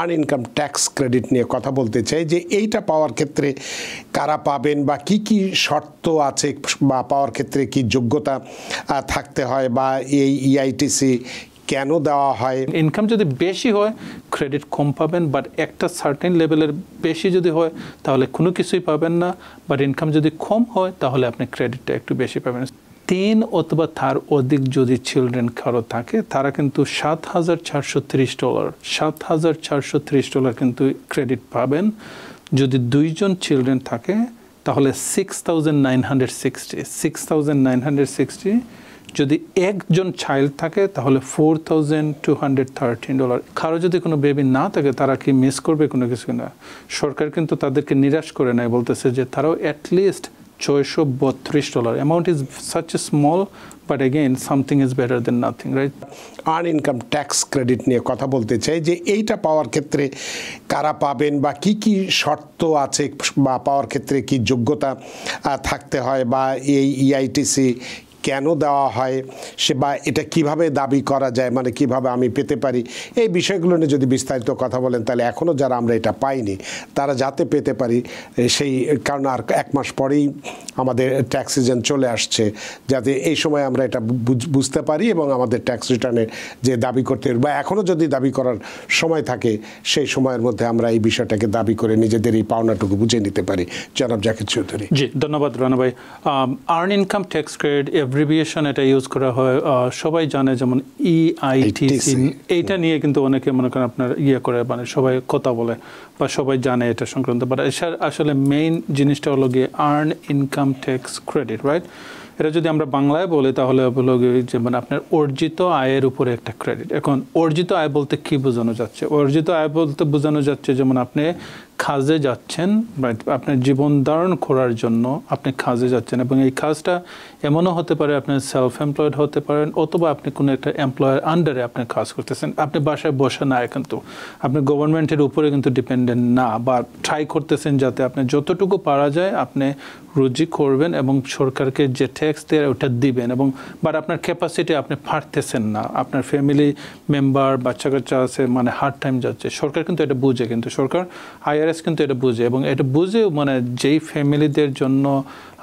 আন income tax credit নিয়ে কথা বলতে চাই যে এইটা পাওয়ার ক্ষেত্রে কারা পাবেন বা কি কি শর্ত আছে বা পাওয়ার ক্ষেত্রে কি যোগ্যতা থাকতে হয় বা এই ইআইটিসি e কেন দেওয়া হয় ইনকাম যদি বেশি হয় ক্রেডিট কম পাবেন বাট একটা সার্টেন লেভেলের বেশি যদি হয় তাহলে কোনো কিছুই পাবেন না বাট ইনকাম যদি কম হয় তাহলে আপনি ক্রেডিটটা একটু বেশি পাবেন তিন অথবা তার অধিক যদি চিলড্রেন কারো থাকে তারা কিন্তু সাত হাজার চারশো ত্রিশ ডলার সাত হাজার চারশো ত্রিশ ডলার কিন্তু ক্রেডিট পাবেন যদি দুইজন চিলড্রেন থাকে তাহলে six thousand nine hundred sixty six thousand nine hundred sixty যদি একজন চাইল্ড থাকে তাহলে four thousand two hundred thirteen dollar কারো যদি কোনো বেবি না থাকে তারা কি মিস করবে কোনো কিছু না সরকার কিন্তু তাদেরকে নিরাশ করে নেয় বলতেছে যে তারাও অ্যাটলিস্ট ছয়শো বত্রিশ dollar amount is such a small but again something is better than nothing right earn income tax credit নিয়ে কথা বলতে চাই যে এইটা পাওয়ার ক্ষেত্রে কারা পাবেন বা কি কি শর্ত আছে বা পাওয়ার ক্ষেত্রে কি যোগ্যতা থাকতে হয় বা এই ইআইটিসি e কেন দেওয়া হয় সে বা এটা কিভাবে দাবি করা যায় মানে কিভাবে আমি পেতে পারি এই বিষয়গুলো নিয়ে যদি বিস্তারিত কথা বলেন তাহলে এখনও যারা আমরা এটা পাইনি তারা যাতে পেতে পারি সেই কারণ আর এক মাস পরেই আমাদের ট্যাক্স সিজন চলে আসছে যাতে এই সময় আমরা এটা বুঝতে পারি এবং আমাদের ট্যাক্স রিটার্নের যে দাবি করতে বা এখনও যদি দাবি করার সময় থাকে সেই সময়ের মধ্যে আমরা এই বিষয়টাকে দাবি করে নিজেদের এই পাওনাটুকু বুঝে নিতে পারি জনাব জাকির চৌধুরী জি ধন্যবাদ রানা ভাই earn income tax credit abbreviation এটা ইউজ করা হয় সবাই জানে যেমন ইআইটিসি e e এইটা নিয়ে কিন্তু অনেকে মনে করেন আপনার ইয়ে করে মানে সবাই কথা বলে বা সবাই জানে এটা সংক্রান্ত বাট আসলে মেইন জিনিসটা হলো গিয়ে earn income tax credit right এটা যদি আমরা বাংলায় বলি তাহলে হলো যে মানে আপনার অর্জিত আয়ের উপরে একটা ক্রেডিট এখন অর্জিত আয় বলতে কি বোঝানো যাচ্ছে অর্জিত আয় বলতে বোঝানো যাচ্ছে যেমন আপনি কাজে যাচ্ছেন আপনার জীবন ধারণ করার জন্য আপনি কাজে যাচ্ছেন এবং এই কাজটা এমনও হতে পারে আপনার সেলফ এমপ্লয়েড হতে পারেন অথবা আপনি কোনো একটা এমপ্লয়ার আন্ডারে আপনি কাজ করতেছেন আপনি বাসায় বসে না কিন্তু আপনি গভর্নমেন্টের উপরে কিন্তু ডিপেন্ডেন্ট না বা ট্রাই করতেছেন যাতে আপনি যতটুকু পারা যায় আপনি রুজি করবেন এবং সরকারকে যে ট্যাক্স দেয় ওটা দিবেন এবং বাট আপনার ক্যাপাসিটি আপনি ফাটতেছেন না আপনার ফ্যামিলি মেম্বার বাচ্চা কাচ্চা আছে মানে হার্ড টাইম যাচ্ছে সরকার কিন্তু এটা বুঝে কিন্তু সরকার আইআরএস প্যারেন্টস কিন্তু এটা বুঝে এবং এটা বুঝে মানে যেই ফ্যামিলিদের জন্য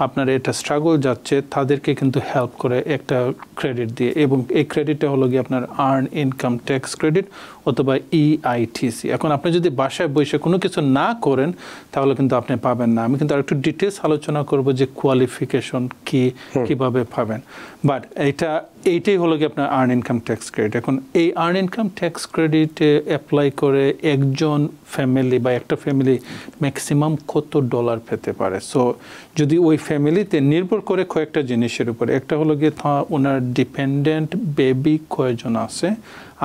আপনার এটা স্ট্রাগল যাচ্ছে তাদেরকে কিন্তু হেল্প করে একটা ক্রেডিট দিয়ে এবং এই ক্রেডিটটা হলো গিয়ে আপনার আর্ন ইনকাম ট্যাক্স ক্রেডিট অথবা ইআইটিসি e এখন আপনি যদি বাসায় বসে কোনো কিছু না করেন তাহলে কিন্তু আপনি পাবেন না আমি কিন্তু আর একটু ডিটেলস আলোচনা করব যে কোয়ালিফিকেশন কি কিভাবে পাবেন বাট এটা এইটাই হলো গিয়ে আপনার আর্ন ইনকাম ট্যাক্স ক্রেডিট এখন এই আর্ন ইনকাম ট্যাক্স ক্রেডিটে অ্যাপ্লাই করে একজন ফ্যামিলি বা একটা ফ্যামিলি ফ্যামিলি ম্যাক্সিমাম কত ডলার পেতে পারে সো যদি ওই ফ্যামিলিতে নির্ভর করে কয়েকটা জিনিসের উপরে একটা হলো গিয়ে ওনার ডিপেন্ডেন্ট বেবি কয়জন আছে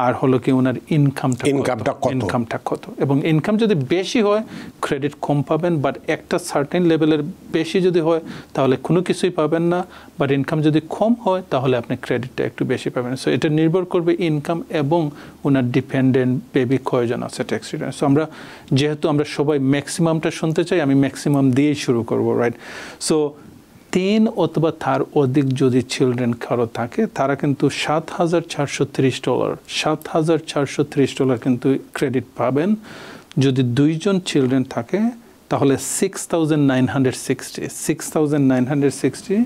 আর হলো কি ওনার ইনকামটা ইনকামটা কত ইনকামটা কত এবং ইনকাম যদি বেশি হয় ক্রেডিট কম পাবেন বাট একটা সার্টেন লেভেলের বেশি যদি হয় তাহলে কোনো কিছুই পাবেন না বাট ইনকাম যদি কম হয় তাহলে আপনি ক্রেডিটটা একটু বেশি পাবেন সো এটা নির্ভর করবে ইনকাম এবং ওনার ডিপেন্ডেন্ট বেবি কয়জন আছে ট্যাক্স রিটার্ন সো আমরা যেহেতু আমরা সবাই ম্যাক্সিমামটা শুনতে চাই আমি ম্যাক্সিমাম দিয়েই শুরু করব রাইট সো তিন অথবা তার অধিক যদি চিলড্রেন কারো থাকে তারা কিন্তু সাত হাজার চারশো ত্রিশ ডলার সাত হাজার চারশো ত্রিশ ডলার কিন্তু ক্রেডিট পাবেন যদি দুইজন চিলড্রেন থাকে তাহলে six thousand nine hundred sixty six thousand nine hundred sixty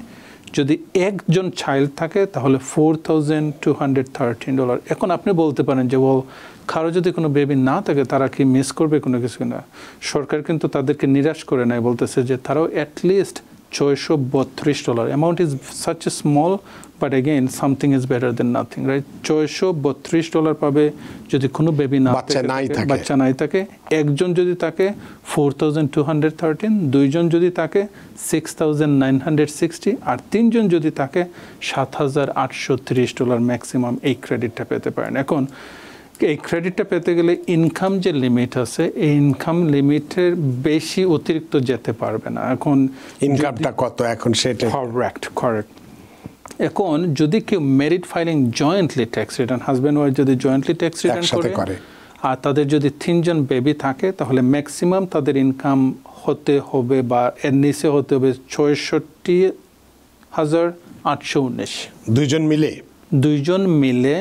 যদি একজন চাইল্ড থাকে তাহলে four thousand two hundred thirteen dollar এখন আপনি বলতে পারেন যে ও কারো যদি কোনো বেবি না থাকে তারা কি মিস করবে কোনো কিছু না সরকার কিন্তু তাদেরকে নিরাশ করে নেয় বলতেছে যে তারাও অ্যাটলিস্ট ছয়শো বত্রিশ dollar amount is such a small but again something is better than nothing right ছয়শো বত্রিশ ডলার পাবে যদি কোনো বেবি না বাচ্চা নাই থাকে একজন যদি তাকে four thousand two hundred thirteen দুইজন যদি তাকে six thousand nine hundred sixty আর তিনজন যদি তাকে সাত হাজার আটশো ত্রিশ ডলার ম্যাক্সিমাম এই ক্রেডিটটা পেতে পারেন এখন এই ক্রেডিটটা পেতে গেলে ইনকাম যে লিমিট আছে এই ইনকাম লিমিটের বেশি অতিরিক্ত যেতে পারবে না এখন ইনকামটা কত এখন সেটা করেক্ট এখন যদি কেউ married filing jointly tax return husband wife যদি জয়েন্টলি ট্যাক্স রিটার্ন করে আর তাদের যদি তিনজন বেবি থাকে তাহলে ম্যাক্সিমাম তাদের ইনকাম হতে হবে বা এর নিচে হতে হবে ছয়ষট্টি হাজার আটশো উনিশ দুইজন মিলে দুইজন মিলে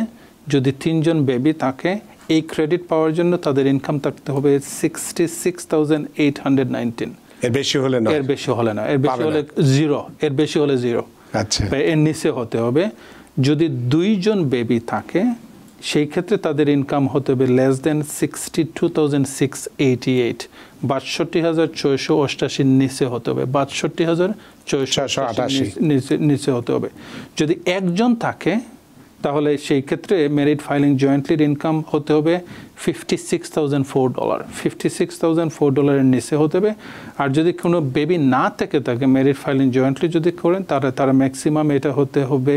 যদি তিনজন বেবি থাকে এই ক্রেডিট পাওয়ার জন্য তাদের ইনকাম থাকতে হবে sixty six thousand eight hundred nineteen এর বেশি হলে না এর বেশি হলে না এর বেশি হলে জিরো এর বেশি হলে জিরো আচ্ছা এর নিচে হতে হবে যদি দুইজন বেবি থাকে সেই ক্ষেত্রে তাদের ইনকাম হতে হবে less than sixty two thousand six eighty eight বাষট্টি হাজার ছয়শো অষ্টাশির নিচে হতে হবে বাষট্টি হাজার ছয়শো নিচে হতে হবে যদি একজন থাকে তাহলে সেই ক্ষেত্রে মেরিট ফাইলিং জয়েন্টলির ইনকাম হতে হবে fifty six thousand four dollar fifty six thousand four ডলারের নিচে হতে হবে আর যদি কোনো বেবি না থেকে থাকে মেরিট ফাইলিং জয়েন্টলি যদি করেন তারা তারা ম্যাক্সিমাম এটা হতে হবে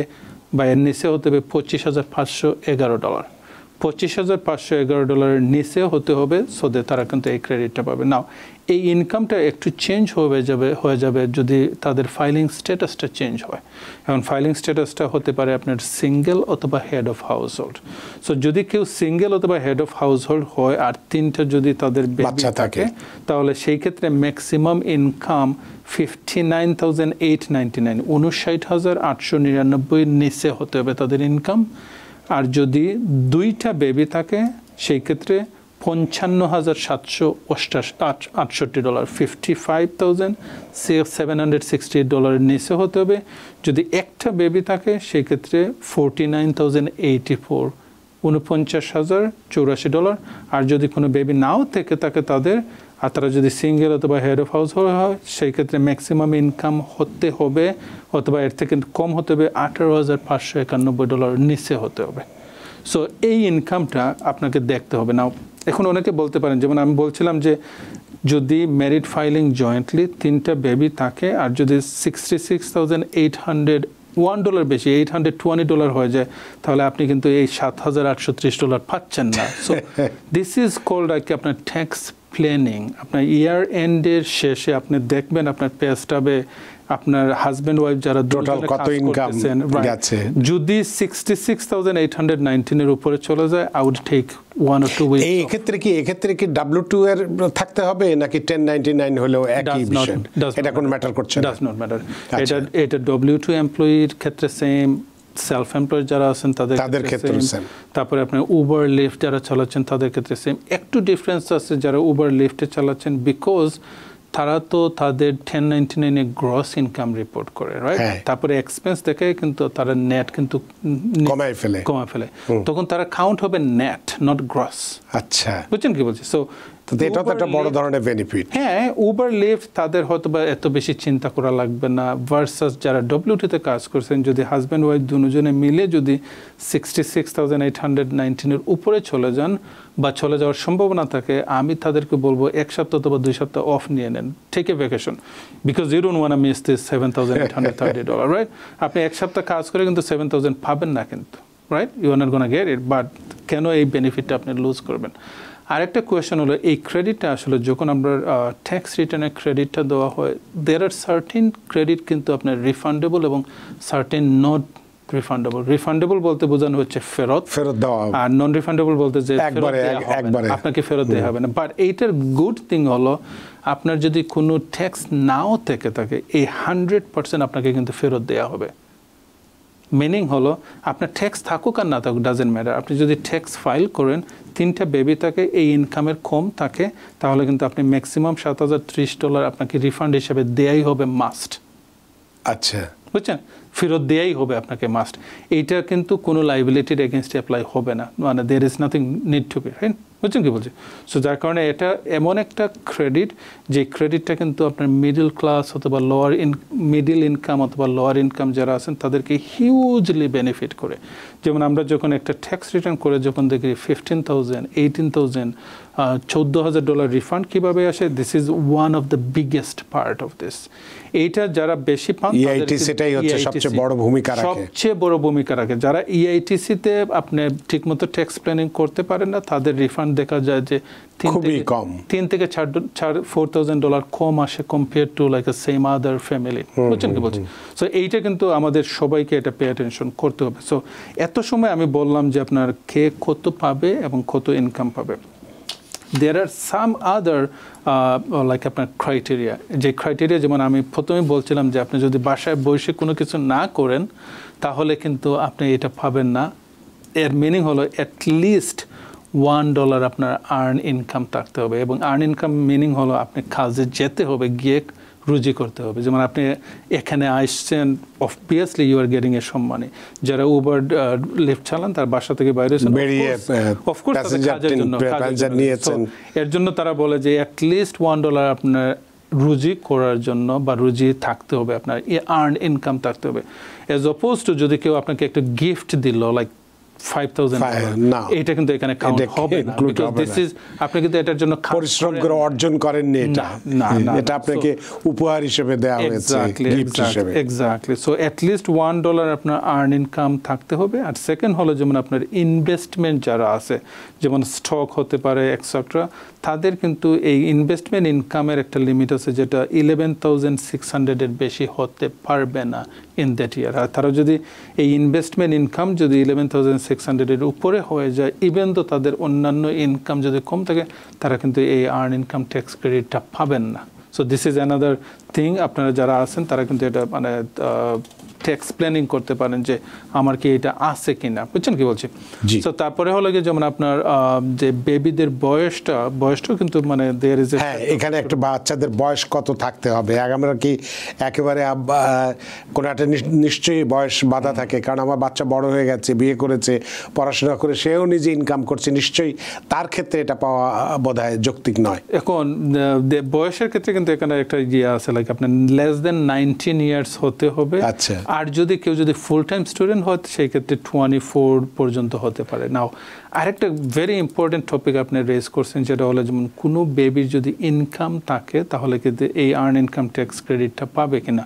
বা এর নিচে হতে হবে পঁচিশ হাজার পাঁচশো এগারো ডলার পঁচিশ হাজার পাঁচশো এগারো ডলারের নিচে হতে হবে সো তারা কিন্তু এই ক্রেডিটটা পাবে নাও এই ইনকামটা একটু চেঞ্জ হয়ে যাবে হয়ে যাবে যদি তাদের ফাইলিং স্ট্যাটাসটা চেঞ্জ হয় এখন ফাইলিং স্ট্যাটাসটা হতে পারে আপনার সিঙ্গেল অথবা head of household so যদি কেউ সিঙ্গেল অথবা হেড অফ হাউস হোল্ড হয় আর তিনটা যদি তাদের বাচ্চা থাকে তাহলে সেই ক্ষেত্রে maximum income fifty nine thousand eight ninety nine উনষাট হাজার আটশো নিরানব্বই নিচে হতে হবে তাদের ইনকাম আর যদি দুইটা বেবি থাকে সেই ক্ষেত্রে পঞ্চান্ন হাজার সাতশো অষ্টাশ আটষট্টি dollar fifty five thousand seven hundred sixty ডলারের নিচে হতে হবে যদি একটা বেবি থাকে সেক্ষেত্রে forty nine thousand eighty four উনপঞ্চাশ হাজার চৌরাশি ডলার আর যদি কোনো বেবি নাও থেকে থাকে তাদের আর তারা যদি সিঙ্গেল অথবা হেড অফ হাউস হয় সেই ক্ষেত্রে ম্যাক্সিমাম ইনকাম হতে হবে অথবা এর থেকে কম হতে হবে আঠারো হাজার পাঁচশো একানব্বই ডলার নিচে হতে হবে সো এই ইনকামটা আপনাকে দেখতে হবে না এখন অনেকে বলতে পারেন যেমন আমি বলছিলাম যে যদি ম্যারিড ফাইলিং জয়েন্টলি তিনটা বেবি থাকে আর যদি sixty six thousand eight hundred one dollar বেশি এইট হান্ড্রেড টোয়েন্টি ডলার হয়ে যায় তাহলে আপনি কিন্তু এই সাত হাজার আটশো ত্রিশ ডলার পাচ্ছেন না সো দিস ইজ কল্ড আর কি আপনার ট্যাক্স প্ল্যানিং আপনার ইয়ার এন্ডের শেষে আপনি দেখবেন আপনার পেস্টাবে আপনার হাজবেন্ড ওয়াইফ যারা টোটাল কত ইনকাম গেছে যদি 66819 এর উপরে চলে যায় I would take one or two week এই ক্ষেত্রে কি এই ক্ষেত্রে কি W2 এর থাকতে হবে নাকি 1099 হলেও একই বিষয় এটা কোনো ম্যাটার করছে না ডাজ নট ম্যাটার এটা এটা W2 এমপ্লয়ির ক্ষেত্রে সেম সেলফ এমপ্লয়েড যারা আছেন তাদের তাদের ক্ষেত্রে তারপরে আপনার উবার লিফট যারা চালাচ্ছেন তাদের ক্ষেত্রে সেম একটু ডিফারেন্স আছে যারা উবার লিফটে চালাচ্ছেন বিকজ তারা তো তাদের টেন নাইনটি নাইনে গ্রস ইনকাম রিপোর্ট করে রাইট হ্যাঁ। তারপরে এক্সপেন্স দেখে কিন্তু তারা নেট কিন্তু কমায় ফেলে কমায় ফেলে তখন তারা কাউন্ট হবে নেট নট গ্রস আচ্ছা বুঝছেন কি বলছি সো এটা তো একটা বড় ধরনের বেনিফিট হ্যাঁ উবার লিফট তাদের হয়তো বা এত বেশি চিন্তা করা লাগবে না ভার্সাস যারা ডব্লিউটিতে কাজ করছেন যদি হাজব্যান্ড ওয়াইফ দুজনে মিলে যদি sixty six thousand eight hundred নাইনটিনের উপরে চলে যান বা চলে যাওয়ার সম্ভাবনা থাকে আমি তাদেরকে বলবো এক সপ্তাহ অথবা দুই সপ্তাহ অফ নিয়ে নেন take a vacation because you want miss this seven thousand eight hundred thirty dollar right আপনি এক সপ্তাহ কাজ করে কিন্তু সেভেন থাউজেন্ড পাবেন না কিন্তু right you are gonna get it but কেন এই বেনিফিটটা আপনি লুজ করবেন আরেকটা কোয়েশন হলো এই ক্রেডিটটা আসলে যখন আমরা ট্যাক্স রিটার্নের ক্রেডিটটা দেওয়া হয় দের আর সার্টিন ক্রেডিট কিন্তু আপনার রিফান্ডেবল এবং সার্টিন নট রিফান্ডেবল রিফান্ডেবল বলতে বোঝানো হচ্ছে ফেরত ফেরত দেওয়া আর নন রিফান্ডেবল বলতে যে আপনাকে ফেরত দেওয়া হবে না বাট এইটার গুড থিং হলো আপনার যদি কোনো ট্যাক্স নাও থেকে থাকে এই হান্ড্রেড পার্সেন্ট আপনাকে কিন্তু ফেরত দেওয়া হবে মিনিং হলো আপনার ট্যাক্স থাকুক আর না থাকুক ডাজেন্ট ম্যাটার আপনি যদি ট্যাক্স ফাইল করেন তিনটা বেবি থাকে এই ইনকামের কম থাকে তাহলে কিন্তু আপনি ম্যাক্সিমাম সাত হাজার ত্রিশ ডলার আপনাকে রিফান্ড হিসেবে দেয়াই হবে মাস্ট আচ্ছা বুঝছেন ফেরত দেয়াই হবে আপনাকে মাস্ট এইটা কিন্তু কোনো লাইবিলিটির এগেনস্টে অ্যাপ্লাই হবে না মানে there is nothing need to be right বুঝছেন কি বলছি সো যার কারণে এটা এমন একটা ক্রেডিট যে ক্রেডিটটা কিন্তু আপনার মিডিল ক্লাস অথবা লোয়ার ইন মিডিল ইনকাম অথবা লোয়ার ইনকাম যারা আছেন তাদেরকে হিউজলি বেনিফিট করে যেমন আমরা যখন একটা ট্যাক্স রিটার্ন করে যখন দেখি ফিফটিন থাউজেন্ড এইটিন থাউজেন্ড চোদ্দো হাজার ডলার রিফান্ড কীভাবে আসে this is one of the biggest part of this এইটা যারা বেশি পান সেটাই e হচ্ছে e সবচেয়ে বড় ভূমিকা সবচেয়ে বড় ভূমিকা রাখে যারা ইআইটিসিতে e আপনি ঠিকমতো ট্যাক্স প্ল্যানিং করতে পারেন না তাদের রিফান্ড দেখা যায় যে খুবই কম তিন থেকে চার ফোর থাউজেন্ড ডলার কম আসে compare to like same other family বুঝছেন কি বলছি সো এইটা কিন্তু আমাদের সবাইকে এটা পে অ্যাটেনশন করতে হবে সো এত সময় আমি বললাম যে আপনার কে কত পাবে এবং কত ইনকাম পাবে there are some other like আপনার ক্রাইটেরিয়া যে ক্রাইটেরিয়া যেমন আমি প্রথমে বলছিলাম যে আপনি যদি বাসায় বসে কোনো কিছু না করেন তাহলে কিন্তু আপনি এটা পাবেন না এর মিনিং হলো অ্যাটলিস্ট লিস্ট ওয়ান ডলার আপনার আর্ন ইনকাম থাকতে হবে এবং আর্ন ইনকাম মিনিং হলো আপনি কাজে যেতে হবে গিয়ে রুজি করতে হবে যেমন আপনি এখানে আসছেন obviously you are getting a সম্মানে যারা উবার লিফট চালান তার বাসা থেকে বাইরে জন্য এর জন্য তারা বলে যে অ্যাটলিস্ট ওয়ান ডলার আপনার রুজি করার জন্য বা রুজি থাকতে হবে আপনার আর্ন ইনকাম থাকতে হবে এজ অপোজ টু যদি কেউ আপনাকে একটা গিফট দিল লাইক আপনার ইনভেস্টমেন্ট যারা আছে যেমন স্টক হতে পারে এক্সেট্রা তাদের কিন্তু এই ইনভেস্টমেন্ট ইনকামের একটা লিমিট আছে যেটা ইলেভেন থাউজেন্ড সিক্স হান্ড্রেড এর বেশি হতে পারবে না ইন দ্যাট ইয়ার আর তারা যদি এই ইনভেস্টমেন্ট ইনকাম যদি ইলেভেন থাউজেন্ড সিক্স হান্ড্রেডের উপরে হয়ে যায় ইভেন তো তাদের অন্যান্য ইনকাম যদি কম থাকে তারা কিন্তু এই আর্ন ইনকাম ট্যাক্স ক্রেডিটটা পাবেন না so this is another thing আপনারা যারা আছেন তারা কিন্তু এটা মানে এক্সপ্লেনিং করতে পারেন যে আমার কি এটা আছে না বুঝছেন কি বলছি তো তারপরে হলো গিয়ে যেমন আপনার যে বেবিদের বয়সটা বয়সটাও কিন্তু মানে দেয়ার ইজ হ্যাঁ এখানে একটা বাচ্চাদের বয়স কত থাকতে হবে আমরা কি একেবারে কোনো একটা নিশ্চয়ই বয়স বাধা থাকে কারণ আমার বাচ্চা বড় হয়ে গেছে বিয়ে করেছে পড়াশোনা করে সেও নিজে ইনকাম করছে নিশ্চয়ই তার ক্ষেত্রে এটা পাওয়া বোধ যৌক্তিক নয় এখন বয়সের ক্ষেত্রে কিন্তু এখানে একটা ইয়ে আছে লাইক আপনার লেস দেন নাইনটিন ইয়ার্স হতে হবে আচ্ছা আর যদি কেউ যদি ফুল টাইম স্টুডেন্ট হয় সেই ক্ষেত্রে টোয়েন্টি ফোর পর্যন্ত হতে পারে নাও আরেকটা ভেরি ইম্পর্টেন্ট টপিক আপনি রেজ করছেন যেটা হলো যেমন কোনো বেবির যদি ইনকাম থাকে তাহলে কিন্তু এই আর্ন ইনকাম ট্যাক্স ক্রেডিটটা পাবে কিনা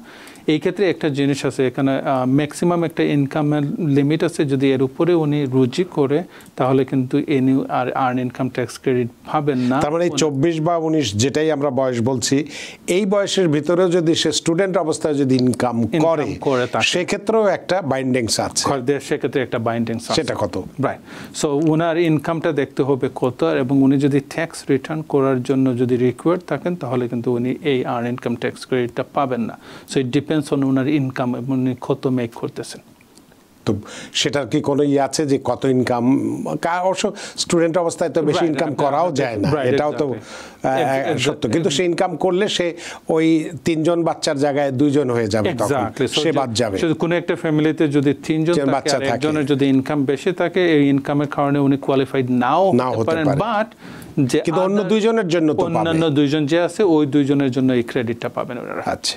এই ক্ষেত্রে একটা জিনিস আছে এখানে ম্যাক্সিমাম একটা ইনকামের লিমিট আছে যদি এর উপরে উনি রুজি করে তাহলে কিন্তু এনি আর আর্ন ইনকাম ট্যাক্স ক্রেডিট পাবেন না তার মানে চব্বিশ বা উনিশ যেটাই আমরা বয়স বলছি এই বয়সের ভিতরেও যদি সে স্টুডেন্ট অবস্থায় যদি ইনকাম করে সেক্ষেত্রেও একটা বাইন্ডিংস আছে খরদের সেক্ষেত্রে একটা বাইন্ডিংস সেটা কত রাইট সো ওনার ইনকামটা দেখতে হবে কত এবং উনি যদি ট্যাক্স রিটার্ন করার জন্য যদি রিকোয়ার্ড থাকেন তাহলে কিন্তু উনি এই আর ইনকাম ট্যাক্স ক্রেডিটটা পাবেন না সো ইট ডিপেন্ডস অন ওনার ইনকাম এবং উনি কত মেক করতেছেন তো সেটার কি কোনো ইয়ে আছে যে কত ইনকাম অবশ্য স্টুডেন্ট অবস্থায় তো বেশি ইনকাম করাও যায় না এটাও তো সত্য কিন্তু সে ইনকাম করলে সে ওই তিনজন বাচ্চার জায়গায় দুইজন হয়ে যাবে সে বাদ যাবে কোন একটা ফ্যামিলিতে যদি তিনজন বাচ্চা থাকে একজনের যদি ইনকাম বেশি থাকে এই ইনকামের কারণে উনি কোয়ালিফাইড নাও হতে পারেন বাট যে কিন্তু অন্য দুইজনের জন্য তো অন্যান্য দুইজন যে আছে ওই দুইজনের জন্য এই ক্রেডিটটা পাবেন ওনারা আচ্ছা